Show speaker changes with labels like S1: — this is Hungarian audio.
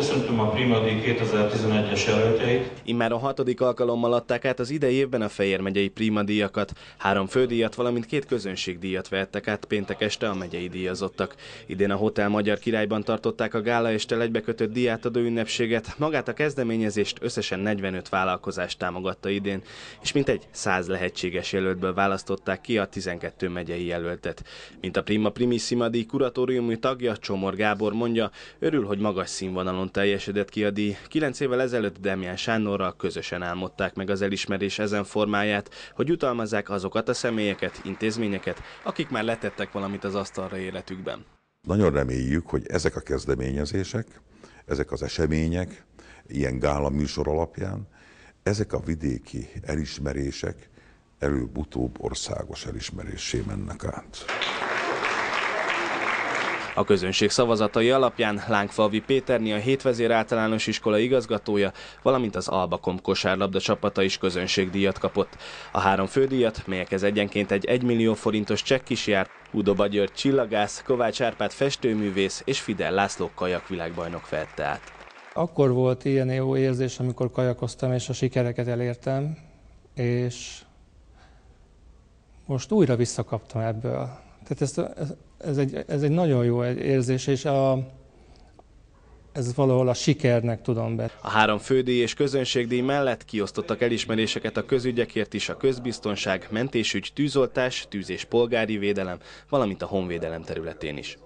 S1: Köszöntöm a Primadi 2011-es jelöltjeit.
S2: Immár a hatodik alkalommal adták át az idei évben a Fejér megyei Primadiakat. Három fődíjat, valamint két közönségdíjat vettek át péntek este a megyei díjazottak. Idén a Hotel Magyar Királyban tartották a gála este kötött diátadó ünnepséget. Magát a kezdeményezést összesen 45 vállalkozást támogatta idén, és mintegy 100 lehetséges jelöltből választották ki a 12 megyei jelöltet. Mint a Prima Primissima díj kuratóriumi tagja, Csomor Gábor mondja, örül, hogy magas színvonalon Budapesten teljesedett ki a díj. Kilenc évvel ezelőtt Demián Sándorral közösen álmodták meg az elismerés ezen formáját, hogy jutalmazzák azokat a személyeket, intézményeket, akik már letettek valamit az asztalra életükben.
S3: Nagyon reméljük, hogy ezek a kezdeményezések, ezek az események, ilyen gála műsor alapján, ezek a vidéki elismerések előbb-utóbb országos elismerésé mennek át.
S2: A közönség szavazatai alapján Lángfalvi Péterni a hétvezér általános iskola igazgatója, valamint az Albakom kosárlabda csapata is közönségdíjat kapott. A három fődíjat, ez egyenként egy 1 millió forintos csekk is járt, Udoba György csillagász, Kovács Árpád festőművész és Fidel László kajakvilágbajnok vette át.
S1: Akkor volt ilyen jó érzés, amikor kajakoztam és a sikereket elértem, és most újra visszakaptam ebből. Tehát ez, ez, egy, ez egy nagyon jó érzés, és a, ez valahol a sikernek tudom be.
S2: A három fődíj és közönségdíj mellett kiosztottak elismeréseket a közügyekért is a közbiztonság, mentésügy, tűzoltás, tűz és polgári védelem, valamint a honvédelem területén is.